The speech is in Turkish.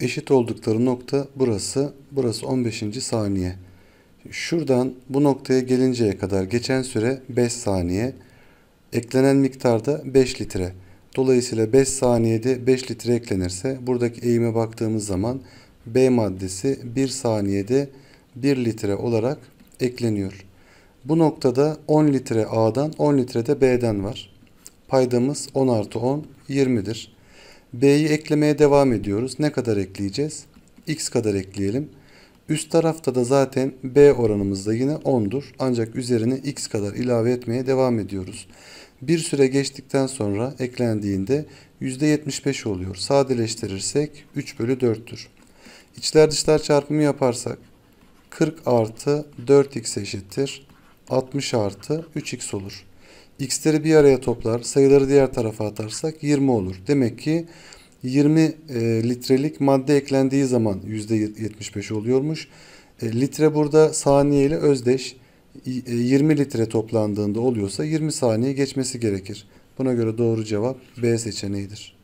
eşit oldukları nokta burası. Burası 15. saniye. Şuradan bu noktaya gelinceye kadar geçen süre 5 saniye. Eklenen miktar da 5 litre. Dolayısıyla 5 saniyede 5 litre eklenirse buradaki eğime baktığımız zaman B maddesi 1 saniyede 1 litre olarak ekleniyor. Bu noktada 10 litre A'dan 10 litre de B'den var. Paydamız 10 artı 10 20'dir. B'yi eklemeye devam ediyoruz. Ne kadar ekleyeceğiz? X kadar ekleyelim. Üst tarafta da zaten B oranımız da yine 10'dur. Ancak üzerine X kadar ilave etmeye devam ediyoruz. Bir süre geçtikten sonra eklendiğinde %75 oluyor. Sadeleştirirsek 3 bölü 4'tür. İçler dışlar çarpımı yaparsak 40 artı 4x eşittir 60 artı 3x olur x'leri bir araya toplar, sayıları diğer tarafa atarsak 20 olur. Demek ki 20 e, litrelik madde eklendiği zaman %75 oluyormuş. E, litre burada saniye ile özdeş. 20 e, litre toplandığında oluyorsa 20 saniye geçmesi gerekir. Buna göre doğru cevap B seçeneğidir.